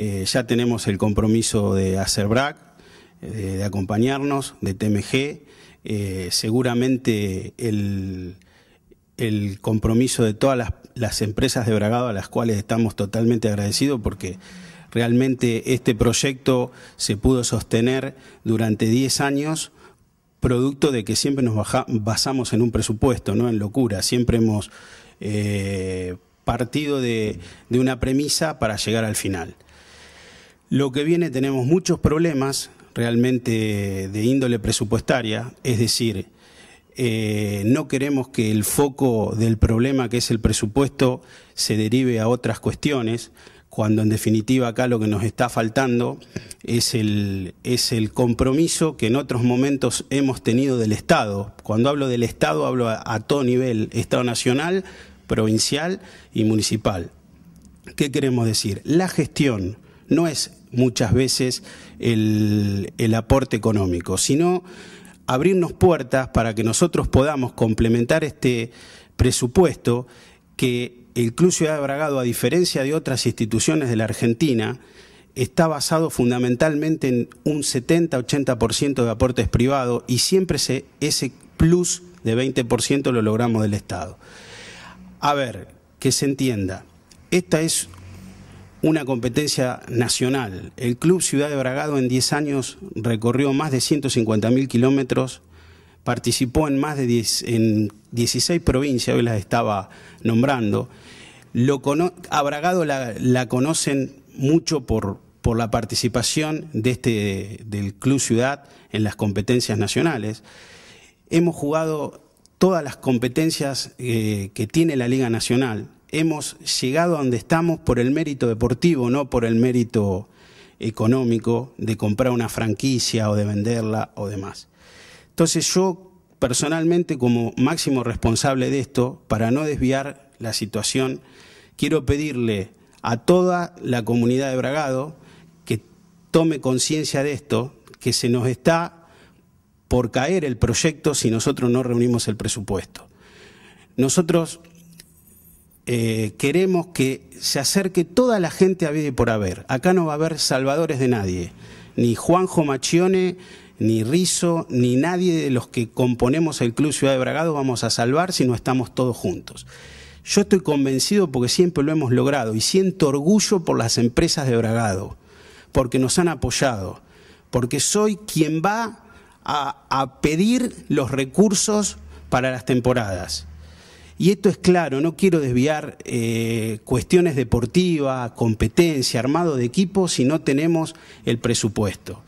Eh, ya tenemos el compromiso de hacer BRAC, eh, de, acompañarnos, de TMG. Eh, seguramente el, compromiso de todas las, las, empresas de Bragado a las cuales estamos totalmente agradecidos porque realmente este proyecto se pudo sostener durante 10 años producto de que siempre nos basamos en un presupuesto, no en locura, siempre hemos partido de una premisa para llegar al final. Lo que viene tenemos muchos problemas realmente de índole presupuestaria, es decir, eh, no queremos que el foco del problema que es el presupuesto se derive a otras cuestiones, cuando en definitiva acá lo que nos está faltando es el, es el compromiso que en otros momentos hemos tenido del Estado. Cuando hablo del Estado hablo a todo nivel, Estado nacional, provincial y municipal. ¿Qué queremos decir? La gestión no es muchas veces el, aporte económico, sino abrirnos puertas para que nosotros podamos complementar este presupuesto que el Club Ciudad de Bragado, a diferencia de otras instituciones de la Argentina, está basado fundamentalmente en un 70-80% de aportes privados y siempre ese plus de 20% lo logramos del Estado. A ver, que se entienda, esta es una competencia nacional. El Club Ciudad de Bragado en 10 años recorrió más de 150.000 kilómetros, participó en más de 10, en 16 provincias, hoy las estaba nombrando. Lo a Bragado la, conocen mucho por, por la participación de este, del Club Ciudad en las competencias nacionales. Hemos jugado todas las competencias eh, que tiene la Liga Nacional hemos llegado a donde estamos por el mérito deportivo, no por el mérito económico de comprar una franquicia o de venderla o demás. Entonces yo personalmente como máximo responsable de esto, para no desviar la situación, quiero pedirle a toda la comunidad de Bragado que tome conciencia de esto, que se nos está por caer el proyecto si nosotros no reunimos el presupuesto. Nosotros eh, queremos que se acerque toda la gente a vida por haber. Acá no va a haber salvadores de nadie, ni Juanjo Machione, ni Rizo, ni nadie de los que componemos el Club Ciudad de Bragado vamos a salvar si no estamos todos juntos. Yo estoy convencido porque siempre lo hemos logrado y siento orgullo por las empresas de Bragado, porque nos han apoyado, porque soy quien va a pedir los recursos para las temporadas. Y esto es claro, no quiero desviar eh, cuestiones deportivas, competencia, armado de equipo, si no tenemos el presupuesto.